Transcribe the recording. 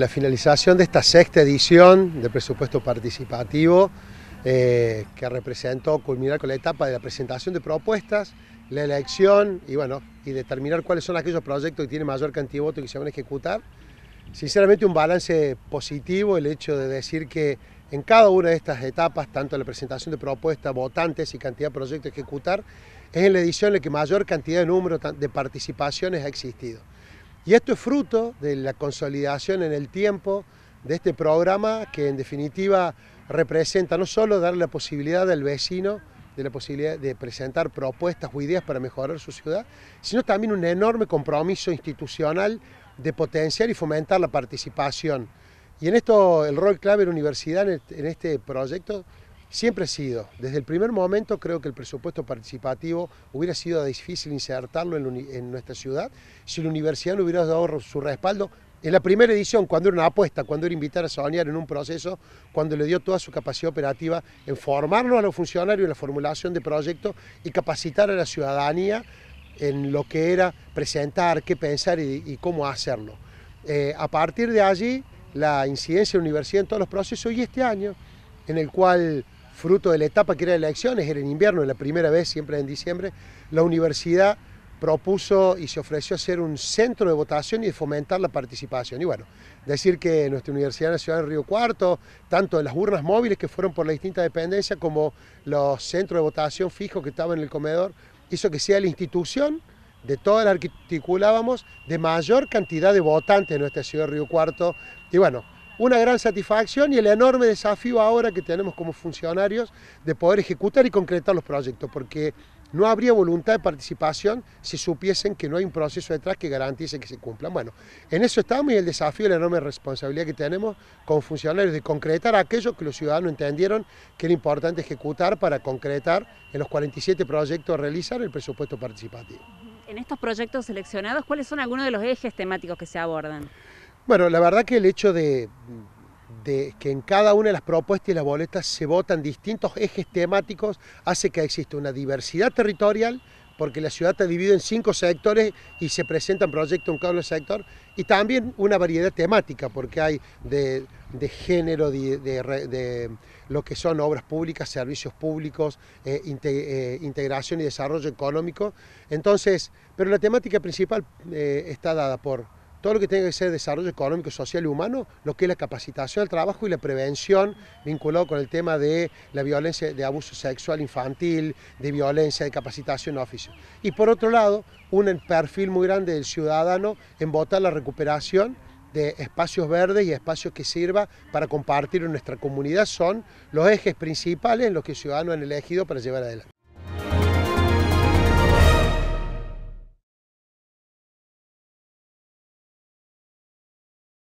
La finalización de esta sexta edición de presupuesto participativo eh, que representó culminar con la etapa de la presentación de propuestas, la elección y bueno, y determinar cuáles son aquellos proyectos que tienen mayor cantidad de votos y que se van a ejecutar. Sinceramente un balance positivo el hecho de decir que en cada una de estas etapas, tanto la presentación de propuestas, votantes y cantidad de proyectos a ejecutar, es en la edición en la que mayor cantidad de número de participaciones ha existido. Y esto es fruto de la consolidación en el tiempo de este programa que en definitiva representa no solo darle la posibilidad al vecino de la posibilidad de presentar propuestas o ideas para mejorar su ciudad, sino también un enorme compromiso institucional de potenciar y fomentar la participación. Y en esto el rol clave de la universidad en este proyecto Siempre ha sido, desde el primer momento creo que el presupuesto participativo hubiera sido difícil insertarlo en, nuestra ciudad si la universidad no hubiera dado su respaldo en la primera edición, cuando era una apuesta, cuando era invitar a soñar en un proceso, cuando le dio toda su capacidad operativa en formarnos a los funcionarios en la formulación de proyectos y capacitar a la ciudadanía en lo que era presentar, qué pensar y, cómo hacerlo. Eh, a partir de allí, la incidencia de la universidad en todos los procesos y este año, en el cual fruto de la etapa que era de elecciones, era en invierno, la primera vez, siempre en diciembre, la universidad propuso y se ofreció a ser un centro de votación y fomentar la participación. Y bueno, decir que nuestra Universidad Nacional de Río Cuarto, tanto en las urnas móviles que fueron por la distinta dependencia como los centros de votación fijos que estaban en el comedor, hizo que sea la institución de todas las que articulábamos de mayor cantidad de votantes en nuestra ciudad de Río Cuarto. Y bueno, una gran satisfacción y el enorme desafío ahora que tenemos como funcionarios de poder ejecutar y concretar los proyectos, porque no habría voluntad de participación si supiesen que no hay un proceso detrás que garantice que se cumplan. Bueno, en eso estamos y el desafío y la enorme responsabilidad que tenemos como funcionarios de concretar aquello que los ciudadanos entendieron que era importante ejecutar para concretar en los 47 proyectos realizar el presupuesto participativo. En estos proyectos seleccionados, ¿cuáles son algunos de los ejes temáticos que se abordan? Bueno, la verdad que el hecho de, que en cada una de las propuestas y las boletas se votan distintos ejes temáticos hace que exista una diversidad territorial, porque la ciudad está dividida en cinco sectores y se presentan proyectos en cada sector, y también una variedad temática, porque hay de, género, de, lo que son obras públicas, servicios públicos, eh, eh, integración y desarrollo económico. Entonces, pero la temática principal eh, está dada por todo lo que tenga que ser desarrollo económico, social y humano, lo que es la capacitación al trabajo y la prevención vinculado con el tema de la violencia de abuso sexual infantil, de violencia, de capacitación oficio. Y por otro lado, un perfil muy grande del ciudadano en votar la recuperación de espacios verdes y espacios que sirva para compartir en nuestra comunidad son los ejes principales en los que el ciudadano han elegido para llevar adelante.